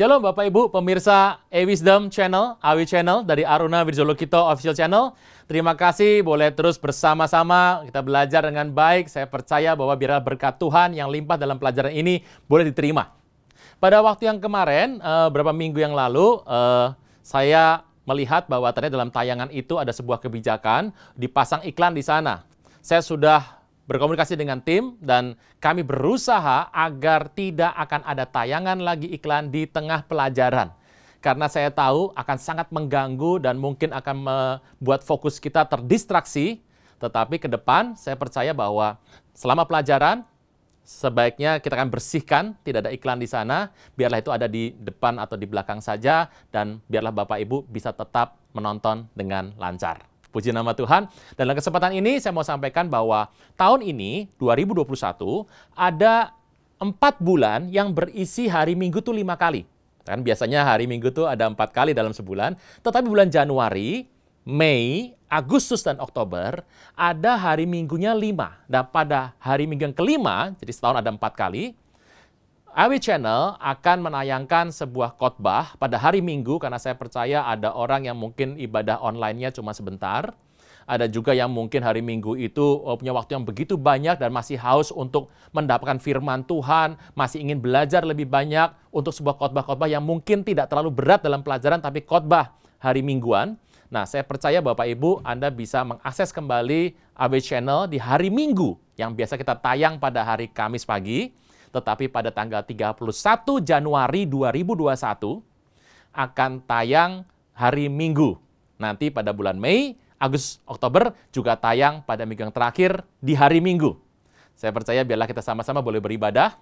Shalom Bapak Ibu, pemirsa E-Wisdom Channel, AW Channel dari Aruna Wirjolokito Official Channel. Terima kasih, boleh terus bersama-sama kita belajar dengan baik. Saya percaya bahwa bila berkat Tuhan yang limpah dalam pelajaran ini boleh diterima. Pada waktu yang kemarin, eh, beberapa minggu yang lalu, eh, saya melihat bahwa ternyata dalam tayangan itu ada sebuah kebijakan dipasang iklan di sana. Saya sudah berkomunikasi dengan tim dan kami berusaha agar tidak akan ada tayangan lagi iklan di tengah pelajaran. Karena saya tahu akan sangat mengganggu dan mungkin akan membuat fokus kita terdistraksi. Tetapi ke depan saya percaya bahwa selama pelajaran sebaiknya kita akan bersihkan, tidak ada iklan di sana, biarlah itu ada di depan atau di belakang saja dan biarlah Bapak Ibu bisa tetap menonton dengan lancar. Puji nama Tuhan. Dan dalam kesempatan ini saya mau sampaikan bahwa tahun ini 2021 ada empat bulan yang berisi hari Minggu tuh lima kali. Kan biasanya hari Minggu tuh ada empat kali dalam sebulan. Tetapi bulan Januari, Mei, Agustus dan Oktober ada hari Minggunya lima. Dan pada hari Minggu yang kelima, jadi setahun ada empat kali, AW Channel akan menayangkan sebuah khotbah pada hari Minggu karena saya percaya ada orang yang mungkin ibadah online-nya cuma sebentar. Ada juga yang mungkin hari Minggu itu eh, punya waktu yang begitu banyak dan masih haus untuk mendapatkan firman Tuhan, masih ingin belajar lebih banyak untuk sebuah khotbah-khotbah yang mungkin tidak terlalu berat dalam pelajaran tapi khotbah hari mingguan. Nah, saya percaya Bapak Ibu Anda bisa mengakses kembali AW Channel di hari Minggu yang biasa kita tayang pada hari Kamis pagi tetapi pada tanggal 31 Januari 2021 akan tayang hari Minggu. Nanti pada bulan Mei, Agustus, Oktober juga tayang pada minggu yang terakhir di hari Minggu. Saya percaya biarlah kita sama-sama boleh beribadah,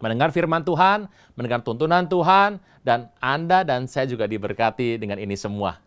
mendengar firman Tuhan, mendengar tuntunan Tuhan, dan Anda dan saya juga diberkati dengan ini semua.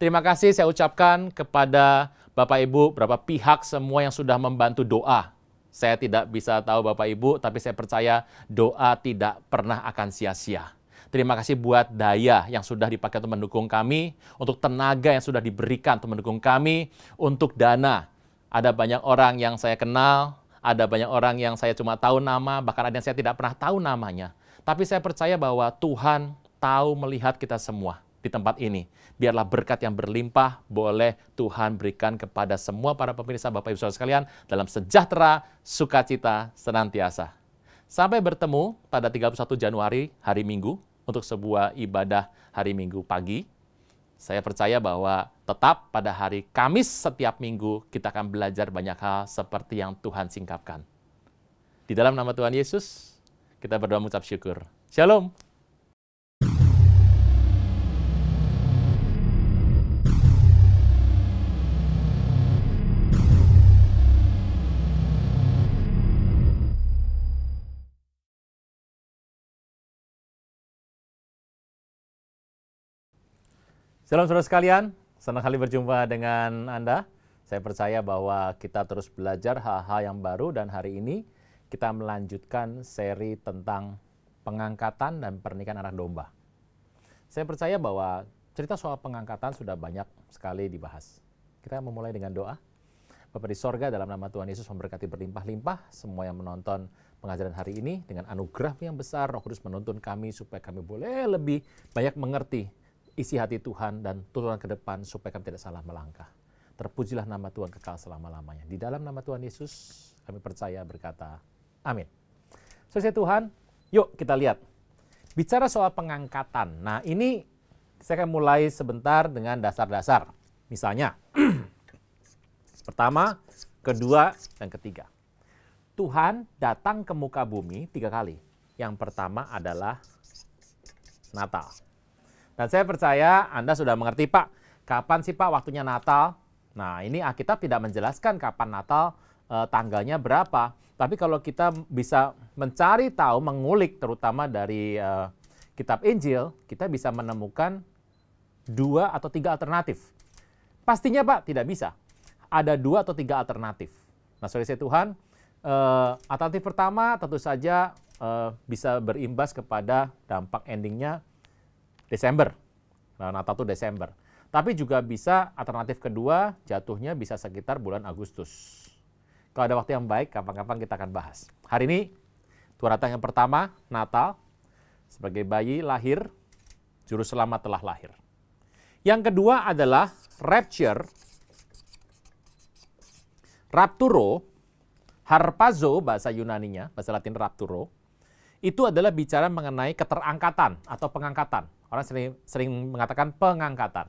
Terima kasih saya ucapkan kepada Bapak Ibu, berapa pihak semua yang sudah membantu doa saya tidak bisa tahu Bapak Ibu, tapi saya percaya doa tidak pernah akan sia-sia. Terima kasih buat daya yang sudah dipakai untuk mendukung kami, untuk tenaga yang sudah diberikan untuk mendukung kami, untuk dana. Ada banyak orang yang saya kenal, ada banyak orang yang saya cuma tahu nama, bahkan ada yang saya tidak pernah tahu namanya. Tapi saya percaya bahwa Tuhan tahu melihat kita semua di tempat ini. Biarlah berkat yang berlimpah boleh Tuhan berikan kepada semua para pemirsa Bapak Ibu Saudara sekalian dalam sejahtera, sukacita, senantiasa. Sampai bertemu pada 31 Januari hari Minggu untuk sebuah ibadah hari Minggu pagi. Saya percaya bahwa tetap pada hari Kamis setiap minggu kita akan belajar banyak hal seperti yang Tuhan singkapkan. Di dalam nama Tuhan Yesus, kita berdoa mengucap syukur. Shalom. Salam saudara sekalian, senang kali berjumpa dengan Anda. Saya percaya bahwa kita terus belajar hal-hal yang baru dan hari ini kita melanjutkan seri tentang pengangkatan dan pernikahan anak domba. Saya percaya bahwa cerita soal pengangkatan sudah banyak sekali dibahas. Kita memulai dengan doa. Bapak di sorga dalam nama Tuhan Yesus memberkati berlimpah-limpah semua yang menonton pengajaran hari ini dengan anugerah yang besar Roh Kudus menuntun kami supaya kami boleh lebih banyak mengerti isi hati Tuhan dan turunan ke depan supaya kami tidak salah melangkah. Terpujilah nama Tuhan kekal selama-lamanya. Di dalam nama Tuhan Yesus kami percaya berkata amin. Selesai Tuhan, yuk kita lihat. Bicara soal pengangkatan. Nah ini saya akan mulai sebentar dengan dasar-dasar. Misalnya, pertama, kedua, dan ketiga. Tuhan datang ke muka bumi tiga kali. Yang pertama adalah Natal. Dan saya percaya Anda sudah mengerti, Pak, kapan sih Pak waktunya Natal? Nah, ini Alkitab tidak menjelaskan kapan Natal eh, tanggalnya berapa. Tapi kalau kita bisa mencari tahu, mengulik terutama dari eh, kitab Injil, kita bisa menemukan dua atau tiga alternatif. Pastinya Pak, tidak bisa. Ada dua atau tiga alternatif. Nah, saudara saya Tuhan, eh, alternatif pertama tentu saja eh, bisa berimbas kepada dampak endingnya Desember. Nah, Natal itu Desember. Tapi juga bisa alternatif kedua jatuhnya bisa sekitar bulan Agustus. Kalau ada waktu yang baik, kapan-kapan kita akan bahas. Hari ini, dua datang yang pertama, Natal. Sebagai bayi lahir, juru selamat telah lahir. Yang kedua adalah rapture, rapturo, harpazo bahasa Yunaninya, bahasa Latin rapturo, itu adalah bicara mengenai keterangkatan atau pengangkatan. Orang sering, sering mengatakan pengangkatan.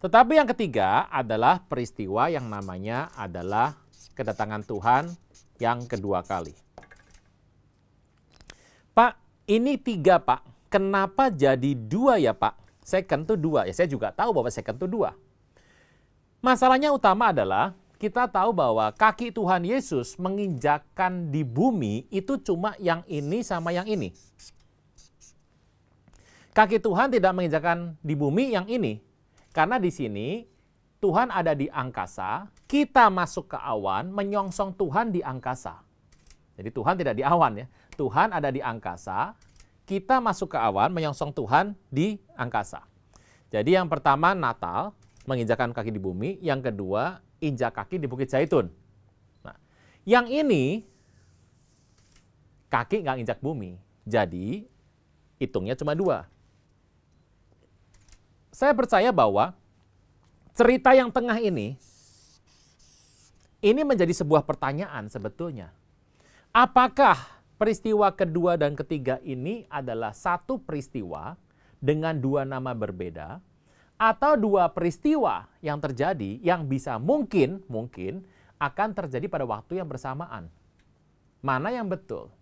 Tetapi yang ketiga adalah peristiwa yang namanya adalah kedatangan Tuhan yang kedua kali. Pak, ini tiga Pak. Kenapa jadi dua ya Pak? Second tuh dua. Ya saya juga tahu bahwa second tuh dua. Masalahnya utama adalah kita tahu bahwa kaki Tuhan Yesus menginjakan di bumi itu cuma yang ini sama yang ini. Kaki Tuhan tidak menginjakan di bumi yang ini. Karena di sini Tuhan ada di angkasa, kita masuk ke awan, menyongsong Tuhan di angkasa. Jadi Tuhan tidak di awan ya. Tuhan ada di angkasa, kita masuk ke awan, menyongsong Tuhan di angkasa. Jadi yang pertama Natal, menginjakan kaki di bumi. Yang kedua injak kaki di Bukit Zaitun. Nah, yang ini kaki nggak injak bumi. Jadi hitungnya cuma dua. Saya percaya bahwa cerita yang tengah ini, ini menjadi sebuah pertanyaan sebetulnya. Apakah peristiwa kedua dan ketiga ini adalah satu peristiwa dengan dua nama berbeda, atau dua peristiwa yang terjadi yang bisa mungkin mungkin akan terjadi pada waktu yang bersamaan. Mana yang betul?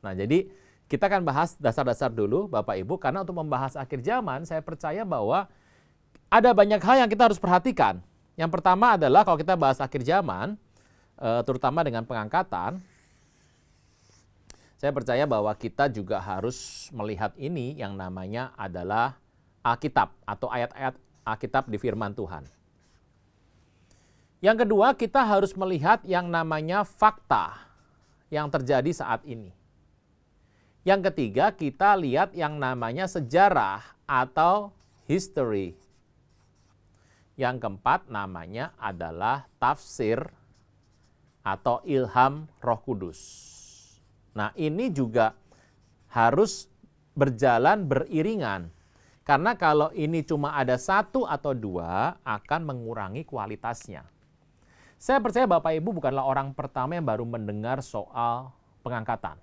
Nah, jadi kita akan bahas dasar-dasar dulu Bapak Ibu karena untuk membahas akhir zaman saya percaya bahwa ada banyak hal yang kita harus perhatikan. Yang pertama adalah kalau kita bahas akhir zaman eh, terutama dengan pengangkatan saya percaya bahwa kita juga harus melihat ini yang namanya adalah Alkitab atau ayat-ayat Alkitab di firman Tuhan. Yang kedua, kita harus melihat yang namanya fakta yang terjadi saat ini. Yang ketiga, kita lihat yang namanya sejarah atau history. Yang keempat namanya adalah tafsir atau ilham Roh Kudus. Nah, ini juga harus berjalan beriringan. Karena kalau ini cuma ada satu atau dua, akan mengurangi kualitasnya. Saya percaya Bapak Ibu bukanlah orang pertama yang baru mendengar soal pengangkatan.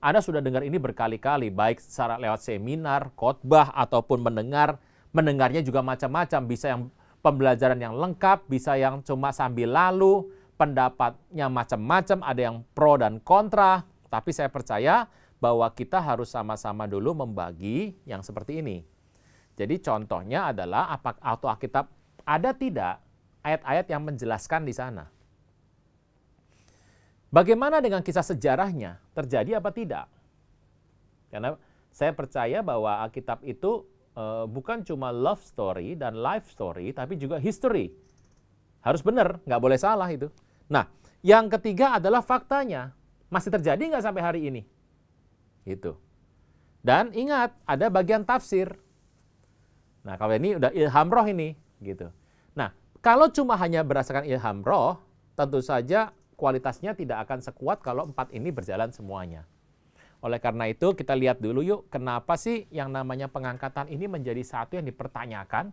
Anda sudah dengar ini berkali-kali, baik secara lewat seminar, khotbah, ataupun mendengar. Mendengarnya juga macam-macam, bisa yang pembelajaran yang lengkap, bisa yang cuma sambil lalu, pendapatnya macam-macam, ada yang pro dan kontra. Tapi saya percaya bahwa kita harus sama-sama dulu membagi yang seperti ini. Jadi contohnya adalah apa atau Alkitab ada tidak ayat-ayat yang menjelaskan di sana. Bagaimana dengan kisah sejarahnya? Terjadi apa tidak? Karena saya percaya bahwa Alkitab itu uh, bukan cuma love story dan life story, tapi juga history. Harus benar, nggak boleh salah itu. Nah, yang ketiga adalah faktanya. Masih terjadi nggak sampai hari ini? Itu. Dan ingat, ada bagian tafsir. Nah, kalau ini udah ilham roh ini gitu. Nah, kalau cuma hanya berdasarkan ilham roh, tentu saja kualitasnya tidak akan sekuat kalau empat ini berjalan semuanya. Oleh karena itu, kita lihat dulu yuk, kenapa sih yang namanya pengangkatan ini menjadi satu yang dipertanyakan?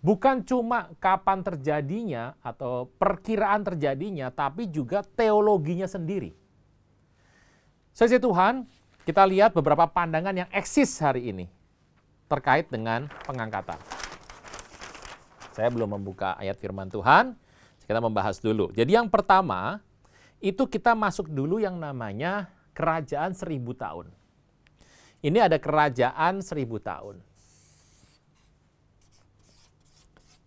Bukan cuma kapan terjadinya atau perkiraan terjadinya, tapi juga teologinya sendiri. Sesuai Tuhan, kita lihat beberapa pandangan yang eksis hari ini terkait dengan pengangkatan. Saya belum membuka ayat firman Tuhan, kita membahas dulu. Jadi yang pertama, itu kita masuk dulu yang namanya kerajaan seribu tahun. Ini ada kerajaan seribu tahun.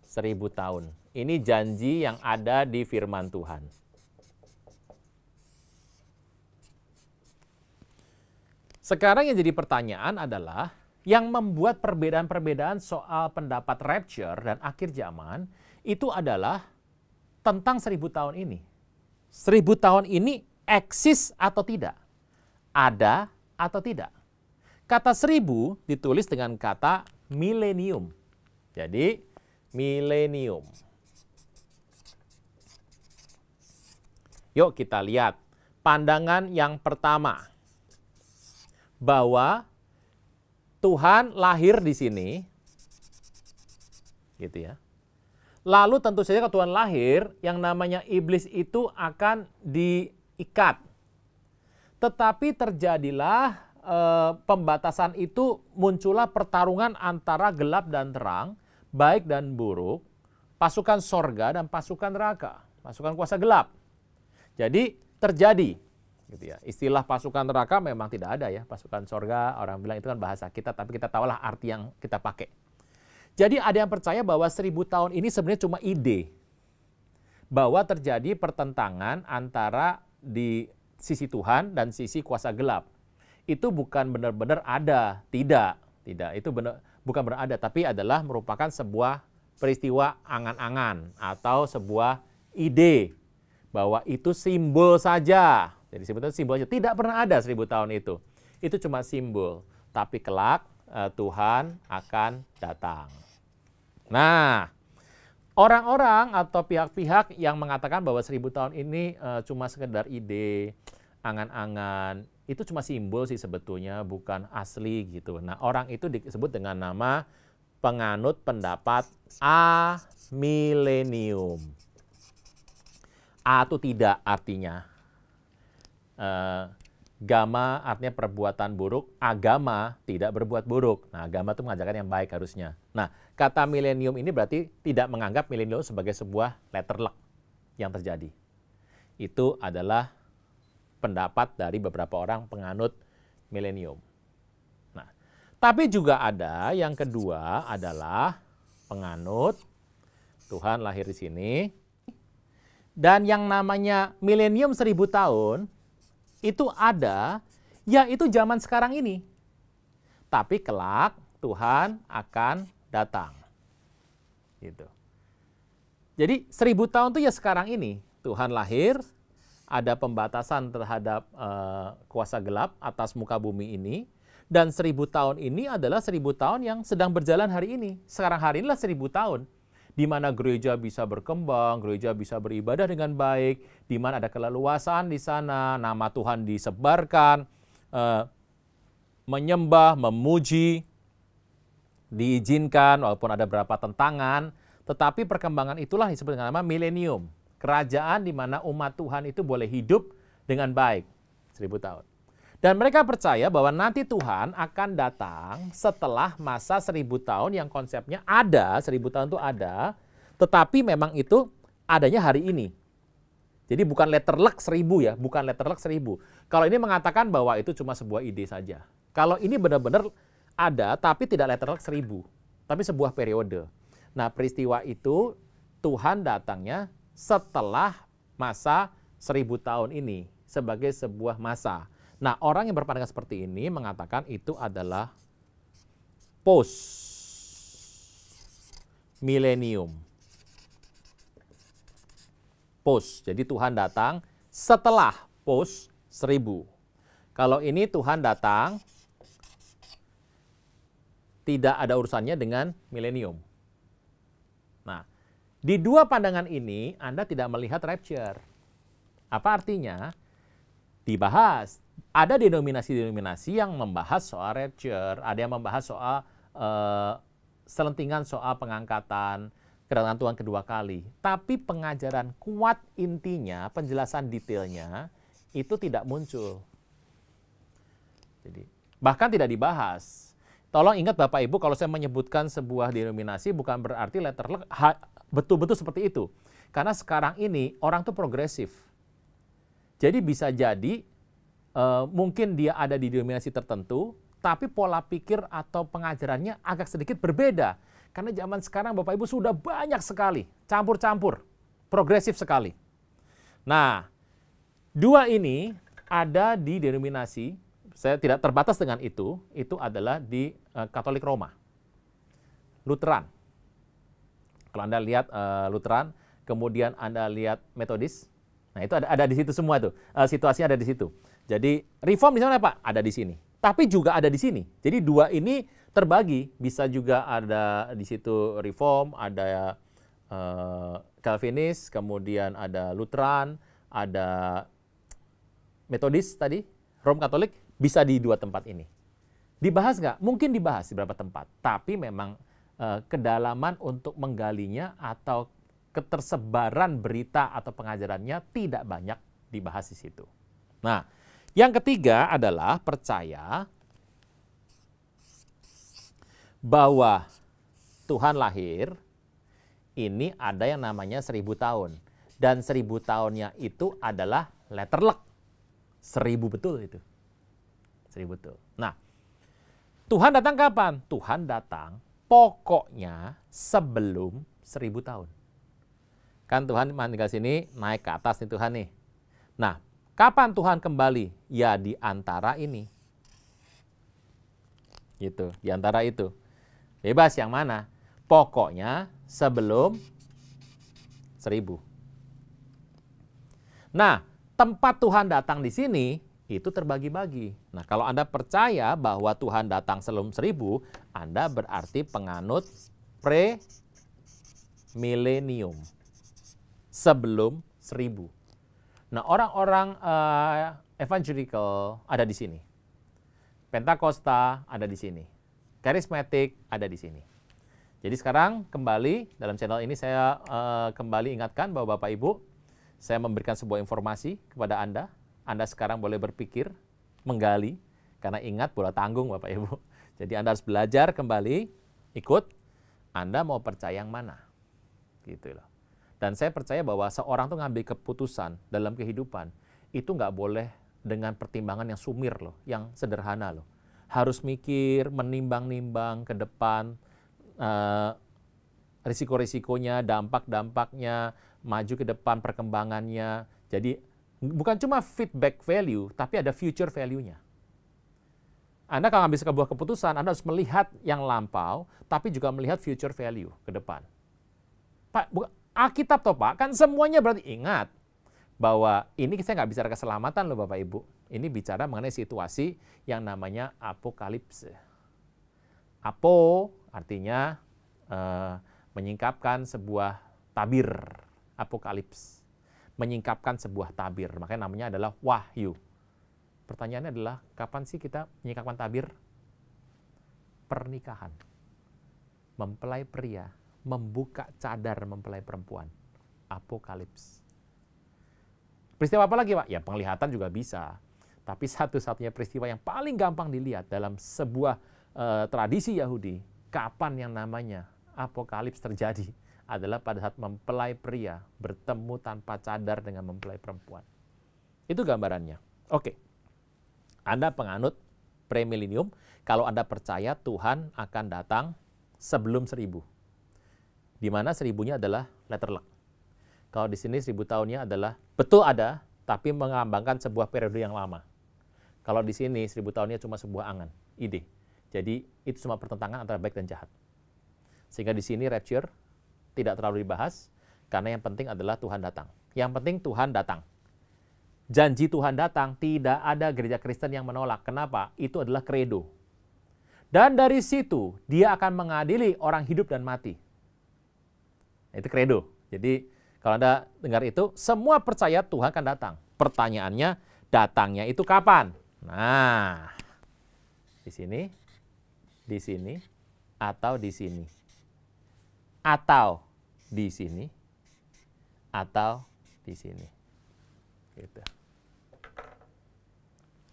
Seribu tahun. Ini janji yang ada di firman Tuhan. Sekarang yang jadi pertanyaan adalah, yang membuat perbedaan-perbedaan soal pendapat rapture dan akhir zaman itu adalah tentang seribu tahun ini. Seribu tahun ini eksis atau tidak? Ada atau tidak? Kata seribu ditulis dengan kata milenium. Jadi milenium. Yuk kita lihat pandangan yang pertama. Bahwa Tuhan lahir di sini, gitu ya. Lalu tentu saja kalau Tuhan lahir, yang namanya iblis itu akan diikat. Tetapi terjadilah e, pembatasan itu muncullah pertarungan antara gelap dan terang, baik dan buruk, pasukan sorga dan pasukan neraka, pasukan kuasa gelap. Jadi terjadi gitu ya. Istilah pasukan neraka memang tidak ada ya, pasukan sorga orang bilang itu kan bahasa kita, tapi kita tahulah arti yang kita pakai. Jadi ada yang percaya bahwa seribu tahun ini sebenarnya cuma ide bahwa terjadi pertentangan antara di sisi Tuhan dan sisi kuasa gelap. Itu bukan benar-benar ada, tidak, tidak. Itu benar bukan berada, tapi adalah merupakan sebuah peristiwa angan-angan atau sebuah ide bahwa itu simbol saja jadi sebetulnya simbolnya tidak pernah ada seribu tahun itu. Itu cuma simbol. Tapi kelak eh, Tuhan akan datang. Nah, orang-orang atau pihak-pihak yang mengatakan bahwa seribu tahun ini eh, cuma sekedar ide, angan-angan, itu cuma simbol sih sebetulnya, bukan asli gitu. Nah, orang itu disebut dengan nama penganut pendapat A milenium. A itu tidak artinya Eh, gama artinya perbuatan buruk, agama tidak berbuat buruk. Nah, agama itu mengajarkan yang baik harusnya. Nah, kata milenium ini berarti tidak menganggap milenium sebagai sebuah letter luck yang terjadi. Itu adalah pendapat dari beberapa orang penganut milenium. Nah, tapi juga ada yang kedua adalah penganut Tuhan lahir di sini dan yang namanya milenium seribu tahun itu ada, yaitu zaman sekarang ini. Tapi kelak Tuhan akan datang. Gitu. Jadi seribu tahun itu ya sekarang ini. Tuhan lahir, ada pembatasan terhadap uh, kuasa gelap atas muka bumi ini. Dan seribu tahun ini adalah seribu tahun yang sedang berjalan hari ini. Sekarang hari inilah seribu tahun di mana gereja bisa berkembang, gereja bisa beribadah dengan baik, di mana ada keleluasan di sana, nama Tuhan disebarkan, uh, menyembah, memuji, diizinkan walaupun ada beberapa tentangan, tetapi perkembangan itulah disebut dengan nama milenium, kerajaan di mana umat Tuhan itu boleh hidup dengan baik seribu tahun. Dan mereka percaya bahwa nanti Tuhan akan datang setelah masa seribu tahun yang konsepnya ada, seribu tahun itu ada, tetapi memang itu adanya hari ini. Jadi bukan letter luck seribu ya, bukan letter luck seribu. Kalau ini mengatakan bahwa itu cuma sebuah ide saja. Kalau ini benar-benar ada, tapi tidak letter luck seribu, tapi sebuah periode. Nah peristiwa itu Tuhan datangnya setelah masa seribu tahun ini sebagai sebuah masa. Nah, orang yang berpandangan seperti ini mengatakan itu adalah post milenium. Post. Jadi Tuhan datang setelah post seribu. Kalau ini Tuhan datang tidak ada urusannya dengan milenium. Nah, di dua pandangan ini Anda tidak melihat rapture. Apa artinya? Dibahas, ada denominasi-denominasi yang membahas soal rapture, ada yang membahas soal uh, selentingan soal pengangkatan, kedatangan Tuhan kedua kali. Tapi pengajaran kuat intinya, penjelasan detailnya itu tidak muncul. Jadi bahkan tidak dibahas. Tolong ingat Bapak Ibu kalau saya menyebutkan sebuah denominasi bukan berarti letter betul-betul seperti itu. Karena sekarang ini orang tuh progresif. Jadi bisa jadi uh, mungkin dia ada di dominasi tertentu, tapi pola pikir atau pengajarannya agak sedikit berbeda. Karena zaman sekarang Bapak Ibu sudah banyak sekali, campur-campur, progresif sekali. Nah, dua ini ada di denominasi, saya tidak terbatas dengan itu, itu adalah di uh, Katolik Roma, Lutheran. Kalau Anda lihat uh, eh, Lutheran, kemudian Anda lihat Metodis, nah itu ada, ada di situ semua tuh, uh, situasinya ada di situ. Jadi reform di sana Pak? Ada di sini. Tapi juga ada di sini. Jadi dua ini terbagi, bisa juga ada di situ reform, ada uh, eh, Calvinis, kemudian ada Lutheran, ada Methodist tadi, Rom Katolik, bisa di dua tempat ini. Dibahas nggak? Mungkin dibahas di beberapa tempat, tapi memang uh, kedalaman untuk menggalinya atau ketersebaran berita atau pengajarannya tidak banyak dibahas di situ. Nah, yang ketiga adalah percaya bahwa Tuhan lahir, ini ada yang namanya seribu tahun. Dan seribu tahunnya itu adalah letter luck. Seribu betul itu. Seribu betul. Nah, Tuhan datang kapan? Tuhan datang pokoknya sebelum seribu tahun. Kan Tuhan tinggal sini naik ke atas nih Tuhan nih. Nah, Kapan Tuhan kembali? Ya di antara ini. Gitu, di antara itu. Bebas yang mana? Pokoknya sebelum seribu. Nah, tempat Tuhan datang di sini itu terbagi-bagi. Nah, kalau Anda percaya bahwa Tuhan datang sebelum seribu, Anda berarti penganut pre-milenium sebelum seribu. Nah, orang-orang uh, evangelical ada di sini. Pentakosta ada di sini. Karismatik ada di sini. Jadi sekarang kembali dalam channel ini saya uh, kembali ingatkan bahwa Bapak Ibu, saya memberikan sebuah informasi kepada Anda. Anda sekarang boleh berpikir, menggali, karena ingat bola tanggung Bapak Ibu. Jadi Anda harus belajar kembali, ikut. Anda mau percaya yang mana? Gitu loh. Dan saya percaya bahwa seorang tuh ngambil keputusan dalam kehidupan itu nggak boleh dengan pertimbangan yang sumir loh, yang sederhana loh. Harus mikir, menimbang-nimbang ke depan uh, risiko-risikonya, dampak-dampaknya, maju ke depan perkembangannya. Jadi bukan cuma feedback value, tapi ada future value-nya. Anda kalau ngambil sebuah keputusan, Anda harus melihat yang lampau, tapi juga melihat future value ke depan. Pak, Alkitab toh Pak, kan semuanya berarti ingat bahwa ini saya nggak bicara keselamatan loh Bapak Ibu. Ini bicara mengenai situasi yang namanya apokalipse. Apo artinya uh, menyingkapkan sebuah tabir, apokalips. Menyingkapkan sebuah tabir, makanya namanya adalah wahyu. Pertanyaannya adalah kapan sih kita menyingkapkan tabir? Pernikahan. Mempelai pria membuka cadar mempelai perempuan. Apokalips. Peristiwa apa lagi, Pak? Ya, penglihatan juga bisa. Tapi satu-satunya peristiwa yang paling gampang dilihat dalam sebuah uh, tradisi Yahudi, kapan yang namanya apokalips terjadi adalah pada saat mempelai pria bertemu tanpa cadar dengan mempelai perempuan. Itu gambarannya. Oke. Anda penganut premilenium, kalau Anda percaya Tuhan akan datang sebelum seribu di mana seribunya adalah letter luck. Kalau di sini seribu tahunnya adalah betul ada, tapi mengambangkan sebuah periode yang lama. Kalau di sini seribu tahunnya cuma sebuah angan, ide. Jadi itu cuma pertentangan antara baik dan jahat. Sehingga di sini rapture tidak terlalu dibahas, karena yang penting adalah Tuhan datang. Yang penting Tuhan datang. Janji Tuhan datang, tidak ada gereja Kristen yang menolak. Kenapa? Itu adalah kredo. Dan dari situ, dia akan mengadili orang hidup dan mati. Itu kredo. Jadi kalau Anda dengar itu, semua percaya Tuhan akan datang. Pertanyaannya, datangnya itu kapan? Nah, di sini, di sini, atau di sini. Atau di sini, atau di sini. Gitu.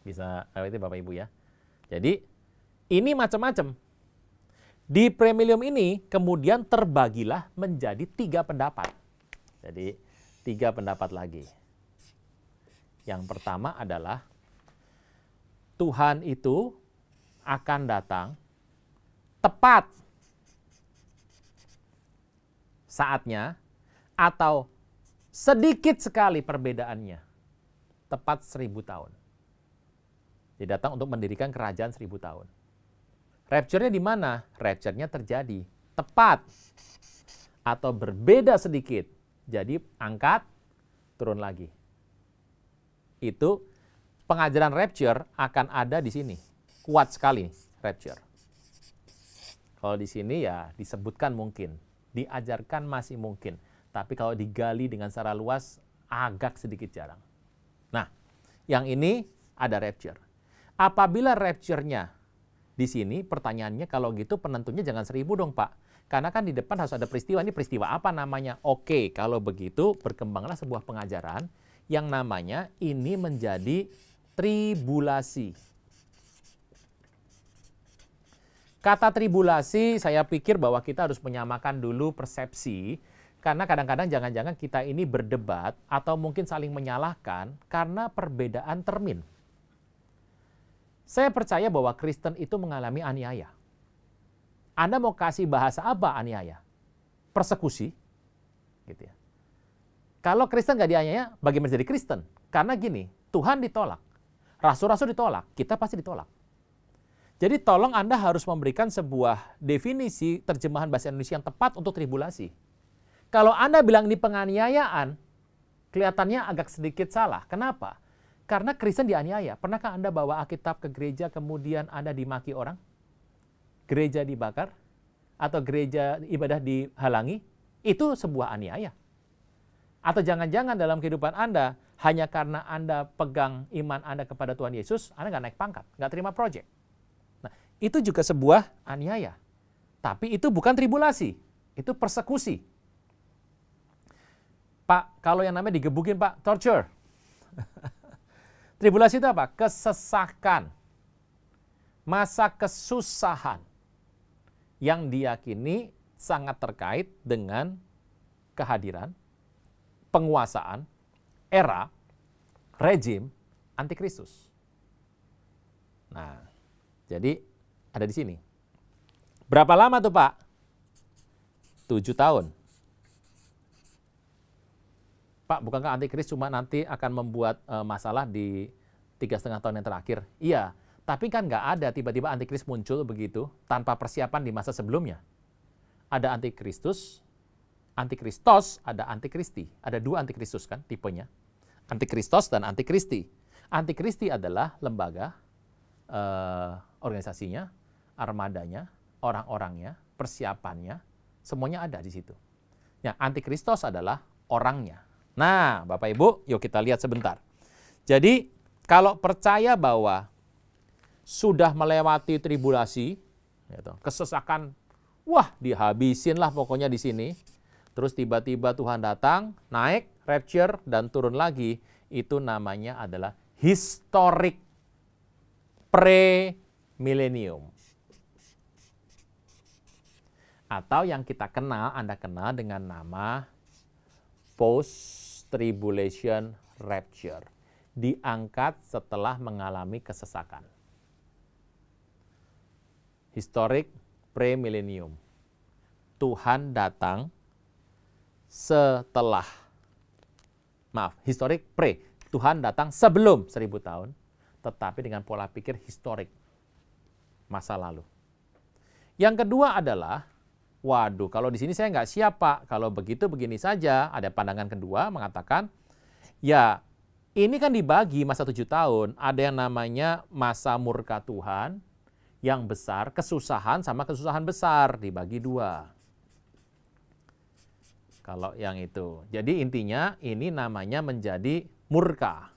Bisa itu Bapak Ibu ya. Jadi, ini macam-macam. Di premium ini kemudian terbagilah menjadi tiga pendapat. Jadi tiga pendapat lagi. Yang pertama adalah Tuhan itu akan datang tepat saatnya atau sedikit sekali perbedaannya. Tepat seribu tahun. Dia datang untuk mendirikan kerajaan seribu tahun. Rapture-nya di mana? Rapture-nya terjadi tepat atau berbeda sedikit. Jadi angkat, turun lagi. Itu pengajaran rapture akan ada di sini. Kuat sekali rapture. Kalau di sini ya disebutkan mungkin, diajarkan masih mungkin. Tapi kalau digali dengan secara luas agak sedikit jarang. Nah, yang ini ada rapture. Apabila rapture-nya di sini pertanyaannya kalau gitu penentunya jangan seribu dong Pak. Karena kan di depan harus ada peristiwa, ini peristiwa apa namanya? Oke, kalau begitu berkembanglah sebuah pengajaran yang namanya ini menjadi tribulasi. Kata tribulasi saya pikir bahwa kita harus menyamakan dulu persepsi karena kadang-kadang jangan-jangan kita ini berdebat atau mungkin saling menyalahkan karena perbedaan termin. Saya percaya bahwa Kristen itu mengalami aniaya. Anda mau kasih bahasa apa aniaya? Persekusi, gitu ya. Kalau Kristen nggak dianiaya, bagaimana jadi Kristen? Karena gini, Tuhan ditolak, rasul-rasul ditolak, kita pasti ditolak. Jadi tolong Anda harus memberikan sebuah definisi terjemahan bahasa Indonesia yang tepat untuk tribulasi. Kalau Anda bilang ini penganiayaan, kelihatannya agak sedikit salah. Kenapa? Karena Kristen dianiaya. Pernahkah Anda bawa Alkitab ke gereja kemudian Anda dimaki orang? Gereja dibakar? Atau gereja ibadah dihalangi? Itu sebuah aniaya. Atau jangan-jangan dalam kehidupan Anda, hanya karena Anda pegang iman Anda kepada Tuhan Yesus, Anda nggak naik pangkat, nggak terima proyek. Nah, itu juga sebuah aniaya. Tapi itu bukan tribulasi, itu persekusi. Pak, kalau yang namanya digebukin, Pak, torture. Tribulasi itu apa? Kesesakan. Masa kesusahan yang diyakini sangat terkait dengan kehadiran, penguasaan, era, rejim antikristus. Nah, jadi ada di sini. Berapa lama tuh Pak? Tujuh tahun. Pak, bukankah antikris cuma nanti akan membuat uh, masalah di tiga setengah tahun yang terakhir? Iya, tapi kan nggak ada tiba-tiba antikris muncul begitu tanpa persiapan di masa sebelumnya. Ada antikristus, antikristos, ada antikristi. Ada dua antikristus kan tipenya. Antikristos dan antikristi. Antikristi adalah lembaga, uh, organisasinya, armadanya, orang-orangnya, persiapannya, semuanya ada di situ. Ya, antikristos adalah orangnya. Nah, Bapak Ibu, yuk kita lihat sebentar. Jadi, kalau percaya bahwa sudah melewati tribulasi, ya kesesakan, wah dihabisin lah pokoknya di sini. Terus tiba-tiba Tuhan datang, naik, rapture, dan turun lagi. Itu namanya adalah historic pre-millennium. Atau yang kita kenal, Anda kenal dengan nama post tribulation rapture, diangkat setelah mengalami kesesakan. Historic premillennium. Tuhan datang setelah maaf, historic pre. Tuhan datang sebelum seribu tahun, tetapi dengan pola pikir historik masa lalu. Yang kedua adalah Waduh, kalau di sini saya nggak siap, Pak. Kalau begitu begini saja. Ada pandangan kedua mengatakan, ya ini kan dibagi masa tujuh tahun. Ada yang namanya masa murka Tuhan yang besar, kesusahan sama kesusahan besar dibagi dua. Kalau yang itu. Jadi intinya ini namanya menjadi murka.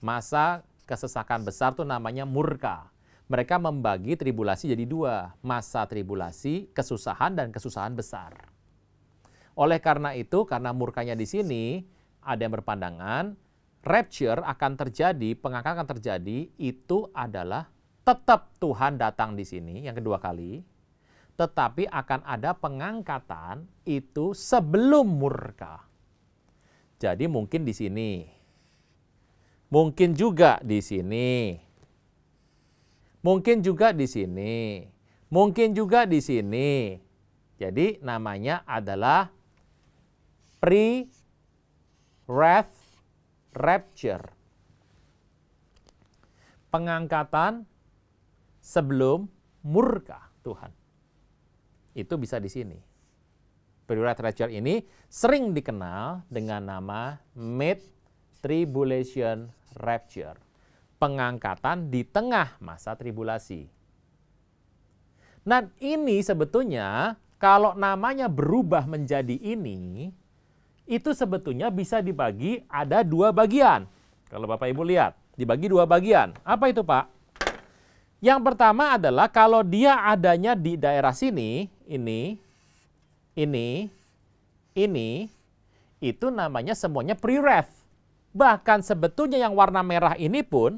Masa kesesakan besar tuh namanya murka mereka membagi tribulasi jadi dua, masa tribulasi, kesusahan dan kesusahan besar. Oleh karena itu, karena murkanya di sini, ada yang berpandangan rapture akan terjadi, pengangkatan akan terjadi itu adalah tetap Tuhan datang di sini yang kedua kali, tetapi akan ada pengangkatan itu sebelum murka. Jadi mungkin di sini. Mungkin juga di sini Mungkin juga di sini. Mungkin juga di sini. Jadi namanya adalah pre wrath rapture. Pengangkatan sebelum murka Tuhan. Itu bisa di sini. pre Periode rapture ini sering dikenal dengan nama mid tribulation rapture pengangkatan di tengah masa tribulasi. Nah, ini sebetulnya kalau namanya berubah menjadi ini, itu sebetulnya bisa dibagi ada dua bagian. Kalau Bapak Ibu lihat, dibagi dua bagian. Apa itu, Pak? Yang pertama adalah kalau dia adanya di daerah sini, ini, ini, ini, itu namanya semuanya pre-ref. Bahkan sebetulnya yang warna merah ini pun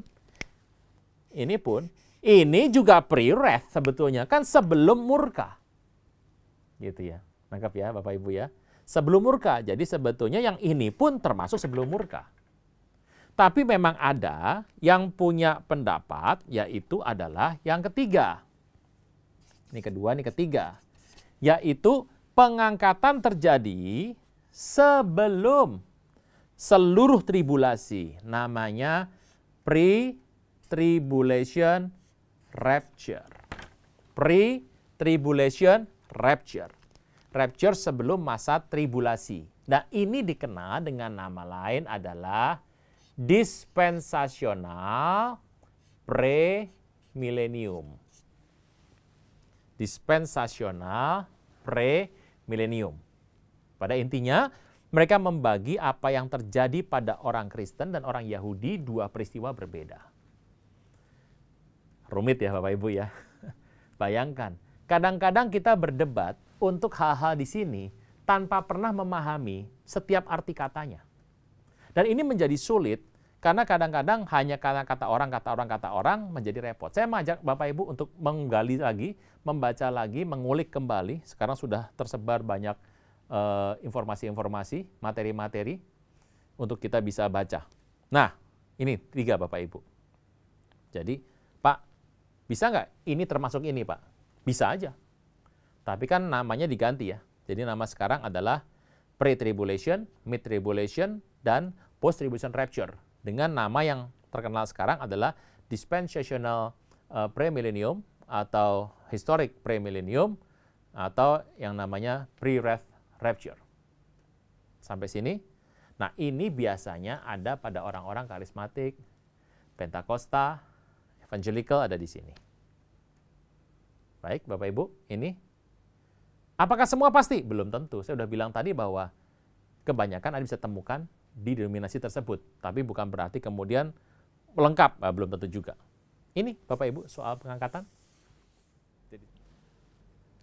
ini pun, ini juga pre-wrath sebetulnya. Kan sebelum murka. Gitu ya. Nangkap ya Bapak Ibu ya. Sebelum murka. Jadi sebetulnya yang ini pun termasuk sebelum murka. Tapi memang ada yang punya pendapat yaitu adalah yang ketiga. Ini kedua, ini ketiga. Yaitu pengangkatan terjadi sebelum seluruh tribulasi. Namanya pre tribulation rapture. Pre-tribulation rapture. Rapture sebelum masa tribulasi. Nah, ini dikenal dengan nama lain adalah dispensasional pre-millennium. Dispensasional pre-millennium. Pada intinya, mereka membagi apa yang terjadi pada orang Kristen dan orang Yahudi dua peristiwa berbeda. Rumit ya Bapak Ibu ya. Bayangkan, kadang-kadang kita berdebat untuk hal-hal di sini tanpa pernah memahami setiap arti katanya. Dan ini menjadi sulit karena kadang-kadang hanya karena kata orang, kata orang, kata orang menjadi repot. Saya mengajak Bapak Ibu untuk menggali lagi, membaca lagi, mengulik kembali. Sekarang sudah tersebar banyak eh, informasi-informasi, materi-materi untuk kita bisa baca. Nah, ini tiga Bapak Ibu. Jadi bisa nggak ini termasuk ini Pak? Bisa aja. Tapi kan namanya diganti ya. Jadi nama sekarang adalah pre-tribulation, mid-tribulation, dan post-tribulation rapture. Dengan nama yang terkenal sekarang adalah dispensational uh, premillennium atau historic premillennium atau yang namanya pre-wrath rapture. Sampai sini. Nah, ini biasanya ada pada orang-orang karismatik, Pentakosta, Evangelical ada di sini. Baik, Bapak Ibu, ini apakah semua pasti? Belum tentu. Saya sudah bilang tadi bahwa kebanyakan Anda bisa temukan di denominasi tersebut, tapi bukan berarti kemudian lengkap, nah, belum tentu juga. Ini Bapak Ibu soal pengangkatan.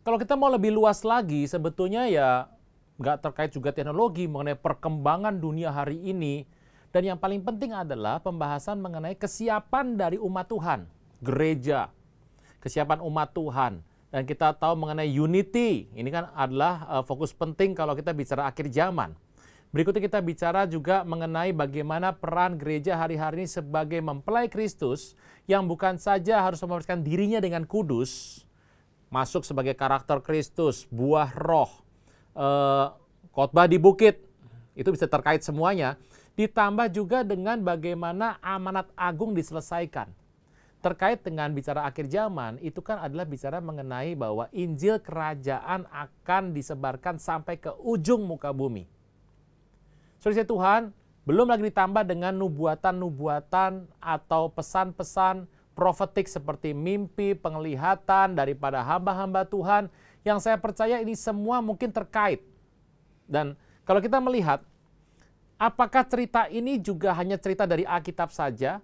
Kalau kita mau lebih luas lagi, sebetulnya ya nggak terkait juga teknologi mengenai perkembangan dunia hari ini dan yang paling penting adalah pembahasan mengenai kesiapan dari umat Tuhan, gereja, kesiapan umat Tuhan. Dan kita tahu mengenai unity, ini kan adalah eh, fokus penting kalau kita bicara akhir zaman. Berikutnya kita bicara juga mengenai bagaimana peran gereja hari-hari ini sebagai mempelai Kristus yang bukan saja harus mempersiapkan dirinya dengan kudus, masuk sebagai karakter Kristus, buah roh, eh, khotbah di bukit, itu bisa terkait semuanya. Ditambah juga dengan bagaimana amanat agung diselesaikan. Terkait dengan bicara akhir zaman, itu kan adalah bicara mengenai bahwa Injil kerajaan akan disebarkan sampai ke ujung muka bumi. Saudara Tuhan, belum lagi ditambah dengan nubuatan-nubuatan atau pesan-pesan profetik seperti mimpi, penglihatan daripada hamba-hamba Tuhan yang saya percaya ini semua mungkin terkait. Dan kalau kita melihat apakah cerita ini juga hanya cerita dari Alkitab saja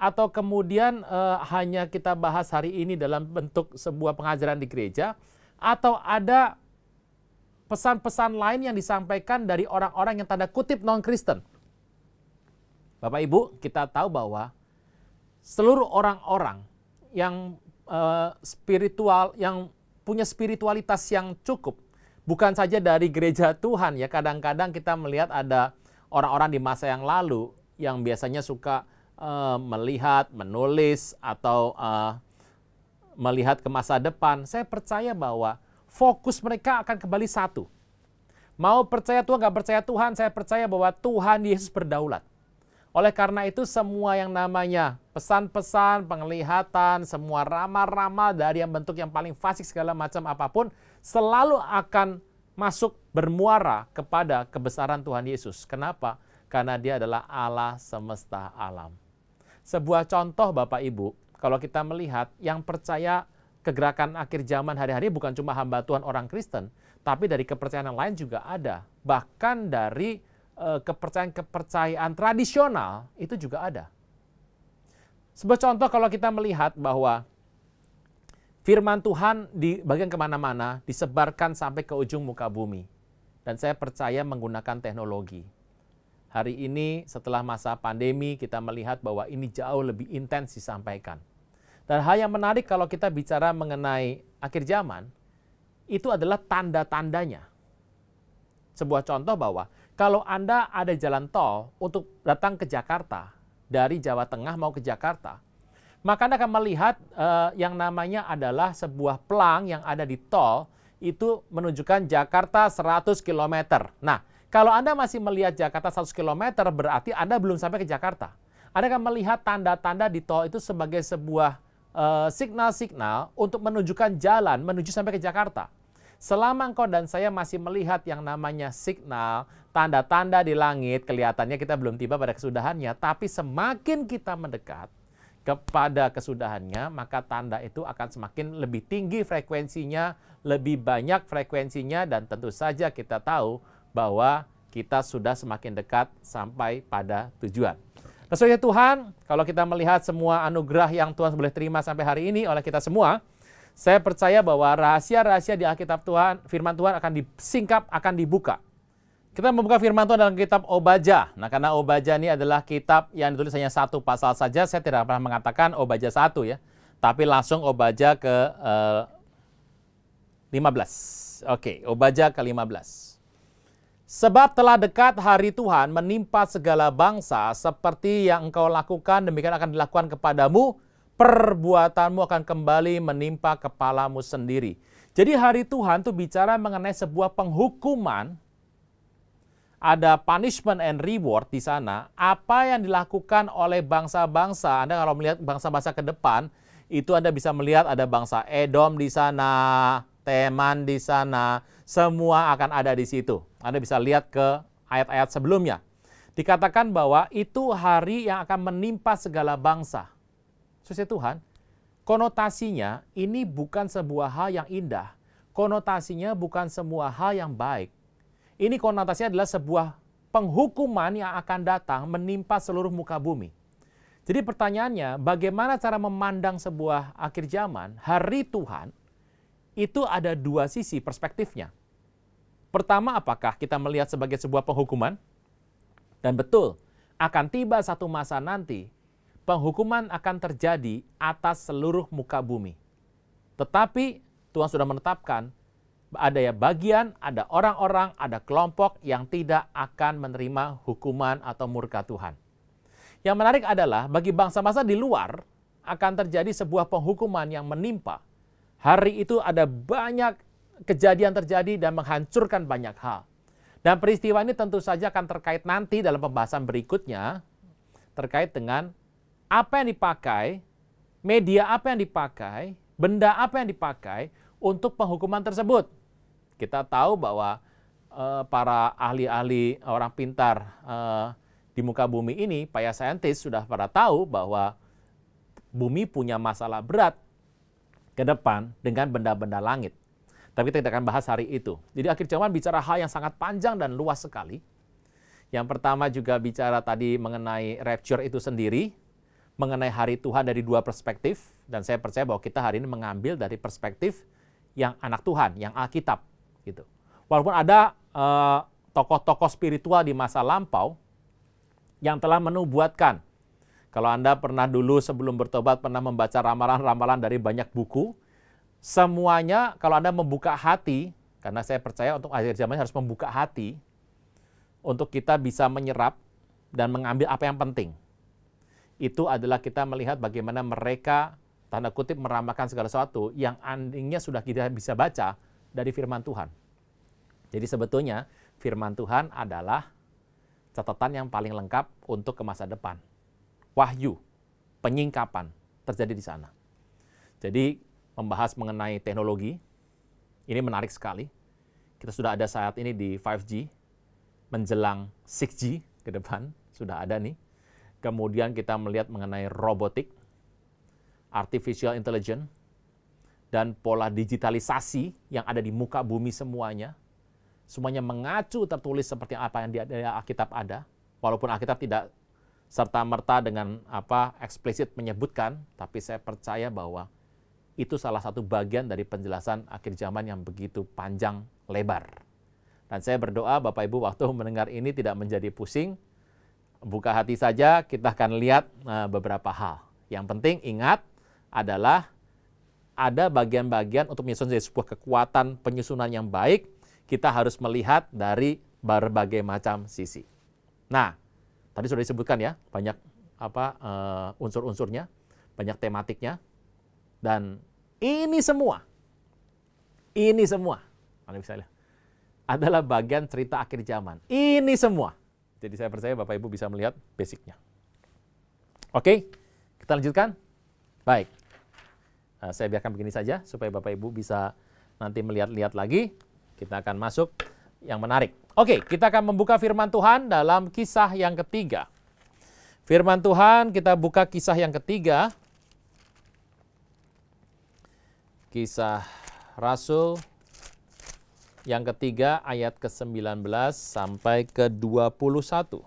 atau kemudian eh, hanya kita bahas hari ini dalam bentuk sebuah pengajaran di gereja atau ada pesan-pesan lain yang disampaikan dari orang-orang yang tanda kutip non-Kristen. Bapak Ibu, kita tahu bahwa seluruh orang-orang yang eh, spiritual yang punya spiritualitas yang cukup bukan saja dari gereja Tuhan ya kadang-kadang kita melihat ada orang-orang di masa yang lalu yang biasanya suka uh, melihat, menulis atau uh, melihat ke masa depan, saya percaya bahwa fokus mereka akan kembali satu. Mau percaya Tuhan, nggak percaya Tuhan, saya percaya bahwa Tuhan Yesus berdaulat. Oleh karena itu semua yang namanya pesan-pesan, penglihatan, semua ramal-ramal dari yang bentuk yang paling fasik segala macam apapun, selalu akan masuk bermuara kepada kebesaran Tuhan Yesus. Kenapa? Karena dia adalah Allah semesta alam. Sebuah contoh Bapak Ibu, kalau kita melihat yang percaya kegerakan akhir zaman hari-hari bukan cuma hamba Tuhan orang Kristen, tapi dari kepercayaan yang lain juga ada. Bahkan dari eh, kepercayaan-kepercayaan tradisional itu juga ada. Sebuah contoh kalau kita melihat bahwa firman Tuhan di bagian kemana-mana disebarkan sampai ke ujung muka bumi dan saya percaya menggunakan teknologi. Hari ini setelah masa pandemi kita melihat bahwa ini jauh lebih intens disampaikan. Dan hal yang menarik kalau kita bicara mengenai akhir zaman, itu adalah tanda-tandanya. Sebuah contoh bahwa kalau Anda ada jalan tol untuk datang ke Jakarta, dari Jawa Tengah mau ke Jakarta, maka Anda akan melihat eh, yang namanya adalah sebuah pelang yang ada di tol itu menunjukkan Jakarta 100 km. Nah, kalau Anda masih melihat Jakarta 100 km, berarti Anda belum sampai ke Jakarta. Anda akan melihat tanda-tanda di tol itu sebagai sebuah eh, signal-signal uh, untuk menunjukkan jalan menuju sampai ke Jakarta. Selama engkau dan saya masih melihat yang namanya signal, tanda-tanda di langit, kelihatannya kita belum tiba pada kesudahannya, tapi semakin kita mendekat, kepada kesudahannya, maka tanda itu akan semakin lebih tinggi frekuensinya, lebih banyak frekuensinya, dan tentu saja kita tahu bahwa kita sudah semakin dekat sampai pada tujuan. Rasulnya Tuhan, kalau kita melihat semua anugerah yang Tuhan boleh terima sampai hari ini oleh kita semua, saya percaya bahwa rahasia-rahasia di Alkitab Tuhan, firman Tuhan akan disingkap, akan dibuka. Kita membuka firman Tuhan dalam kitab Obaja. Nah, karena Obaja ini adalah kitab yang ditulis hanya satu pasal saja, saya tidak pernah mengatakan Obaja satu ya. Tapi langsung Obaja ke uh, eh, 15. Oke, Obaja ke 15. Sebab telah dekat hari Tuhan menimpa segala bangsa seperti yang engkau lakukan, demikian akan dilakukan kepadamu, perbuatanmu akan kembali menimpa kepalamu sendiri. Jadi hari Tuhan itu bicara mengenai sebuah penghukuman ada punishment and reward di sana, apa yang dilakukan oleh bangsa-bangsa, Anda kalau melihat bangsa-bangsa ke depan, itu Anda bisa melihat ada bangsa Edom di sana, Teman di sana, semua akan ada di situ. Anda bisa lihat ke ayat-ayat sebelumnya. Dikatakan bahwa itu hari yang akan menimpa segala bangsa. Sesuai Tuhan, konotasinya ini bukan sebuah hal yang indah. Konotasinya bukan semua hal yang baik. Ini konotasinya adalah sebuah penghukuman yang akan datang menimpa seluruh muka bumi. Jadi pertanyaannya, bagaimana cara memandang sebuah akhir zaman, hari Tuhan, itu ada dua sisi perspektifnya. Pertama, apakah kita melihat sebagai sebuah penghukuman? Dan betul, akan tiba satu masa nanti, penghukuman akan terjadi atas seluruh muka bumi. Tetapi Tuhan sudah menetapkan ada ya bagian, ada orang-orang, ada kelompok yang tidak akan menerima hukuman atau murka Tuhan. Yang menarik adalah bagi bangsa-bangsa di luar akan terjadi sebuah penghukuman yang menimpa. Hari itu ada banyak kejadian terjadi dan menghancurkan banyak hal. Dan peristiwa ini tentu saja akan terkait nanti dalam pembahasan berikutnya terkait dengan apa yang dipakai, media apa yang dipakai, benda apa yang dipakai untuk penghukuman tersebut. Kita tahu bahwa uh, para ahli-ahli orang pintar uh, di muka bumi ini, para saintis sudah pada tahu bahwa bumi punya masalah berat ke depan dengan benda-benda langit. Tapi kita tidak akan bahas hari itu. Jadi akhir zaman bicara hal yang sangat panjang dan luas sekali. Yang pertama juga bicara tadi mengenai rapture itu sendiri, mengenai hari Tuhan dari dua perspektif. Dan saya percaya bahwa kita hari ini mengambil dari perspektif yang anak Tuhan, yang Alkitab gitu. Walaupun ada eh, tokoh-tokoh spiritual di masa lampau yang telah menubuatkan. Kalau Anda pernah dulu sebelum bertobat pernah membaca ramalan-ramalan dari banyak buku, semuanya kalau Anda membuka hati, karena saya percaya untuk akhir zaman harus membuka hati untuk kita bisa menyerap dan mengambil apa yang penting. Itu adalah kita melihat bagaimana mereka tanda kutip meramalkan segala sesuatu yang andingnya sudah kita bisa baca, dari firman Tuhan. Jadi sebetulnya firman Tuhan adalah catatan yang paling lengkap untuk ke masa depan. Wahyu, penyingkapan terjadi di sana. Jadi membahas mengenai teknologi, ini menarik sekali. Kita sudah ada saat ini di 5G, menjelang 6G ke depan, sudah ada nih. Kemudian kita melihat mengenai robotik, artificial intelligence, dan pola digitalisasi yang ada di muka bumi semuanya. Semuanya mengacu tertulis seperti apa yang di, Alkitab ada, walaupun Alkitab tidak serta-merta dengan apa eksplisit menyebutkan, tapi saya percaya bahwa itu salah satu bagian dari penjelasan akhir zaman yang begitu panjang lebar. Dan saya berdoa Bapak Ibu waktu mendengar ini tidak menjadi pusing, buka hati saja, kita akan lihat eh, beberapa hal. Yang penting ingat adalah ada bagian-bagian untuk menyusun jadi sebuah kekuatan penyusunan yang baik, kita harus melihat dari berbagai macam sisi. Nah, tadi sudah disebutkan ya, banyak apa uh, unsur-unsurnya, banyak tematiknya, dan ini semua, ini semua, Anda bisa lihat, adalah bagian cerita akhir zaman. Ini semua. Jadi saya percaya Bapak Ibu bisa melihat basicnya. Oke, kita lanjutkan. Baik. Eh, saya biarkan begini saja supaya Bapak Ibu bisa nanti melihat-lihat lagi. Kita akan masuk yang menarik. Oke, kita akan membuka firman Tuhan dalam kisah yang ketiga. Firman Tuhan kita buka kisah yang ketiga. Kisah Rasul yang ketiga ayat ke-19 sampai ke-21.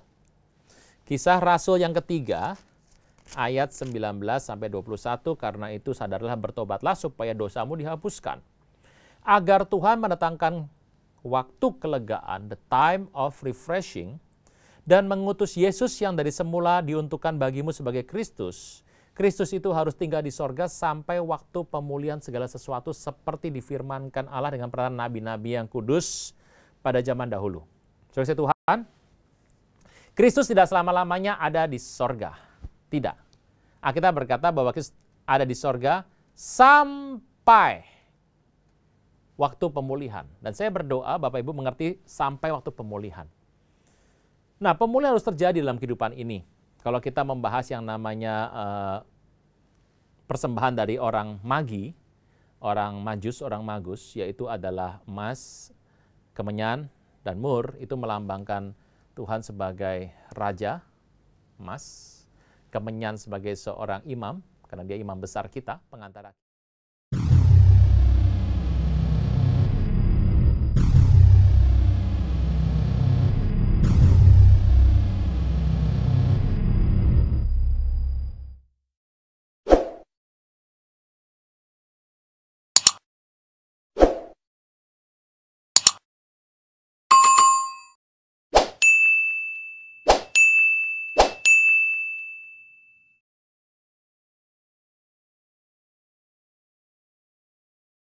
Kisah Rasul yang ketiga ayat 19 sampai 21 karena itu sadarlah bertobatlah supaya dosamu dihapuskan agar Tuhan mendatangkan waktu kelegaan the time of refreshing dan mengutus Yesus yang dari semula diuntukkan bagimu sebagai Kristus Kristus itu harus tinggal di sorga sampai waktu pemulihan segala sesuatu seperti difirmankan Allah dengan peran nabi-nabi yang kudus pada zaman dahulu. Saudara Tuhan, Kristus tidak selama-lamanya ada di sorga tidak. Alkitab berkata bahwa Kristus ada di sorga sampai waktu pemulihan. Dan saya berdoa Bapak Ibu mengerti sampai waktu pemulihan. Nah pemulihan harus terjadi dalam kehidupan ini. Kalau kita membahas yang namanya uh, persembahan dari orang magi, orang majus, orang magus, yaitu adalah emas, kemenyan, dan mur, itu melambangkan Tuhan sebagai Raja, emas, kemenyan sebagai seorang imam, karena dia imam besar kita, pengantara